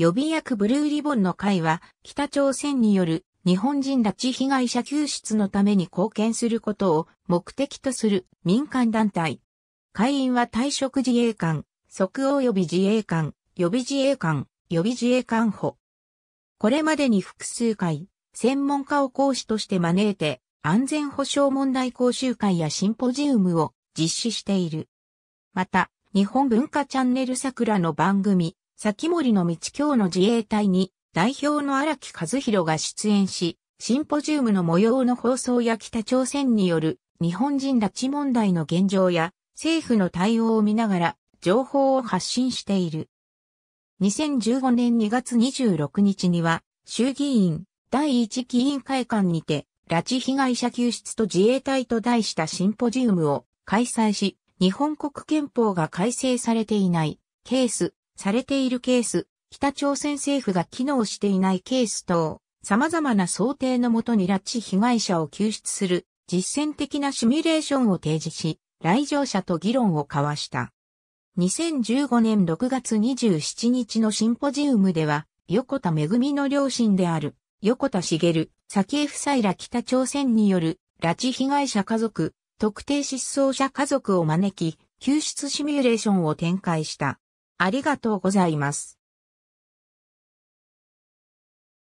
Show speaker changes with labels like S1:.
S1: 予備役ブルーリボンの会は、北朝鮮による日本人拉致被害者救出のために貢献することを目的とする民間団体。会員は退職自衛官、即応予備自衛官、予備自衛官、予備自衛官補。これまでに複数回、専門家を講師として招いて、安全保障問題講習会やシンポジウムを実施している。また、日本文化チャンネル桜の番組、先森の道京の自衛隊に代表の荒木和弘が出演し、シンポジウムの模様の放送や北朝鮮による日本人拉致問題の現状や政府の対応を見ながら情報を発信している。2015年2月26日には衆議院第一議員会館にて拉致被害者救出と自衛隊と題したシンポジウムを開催し、日本国憲法が改正されていないケース、されているケース、北朝鮮政府が機能していないケース等、様々な想定のもとに拉致被害者を救出する実践的なシミュレーションを提示し、来場者と議論を交わした。2015年6月27日のシンポジウムでは、横田めぐみの両親である、横田茂、早紀江夫妻ら北朝鮮による、拉致被害者家族、特定失踪者家族を招き、救出シミュレーションを展開した。ありがとうございま
S2: す。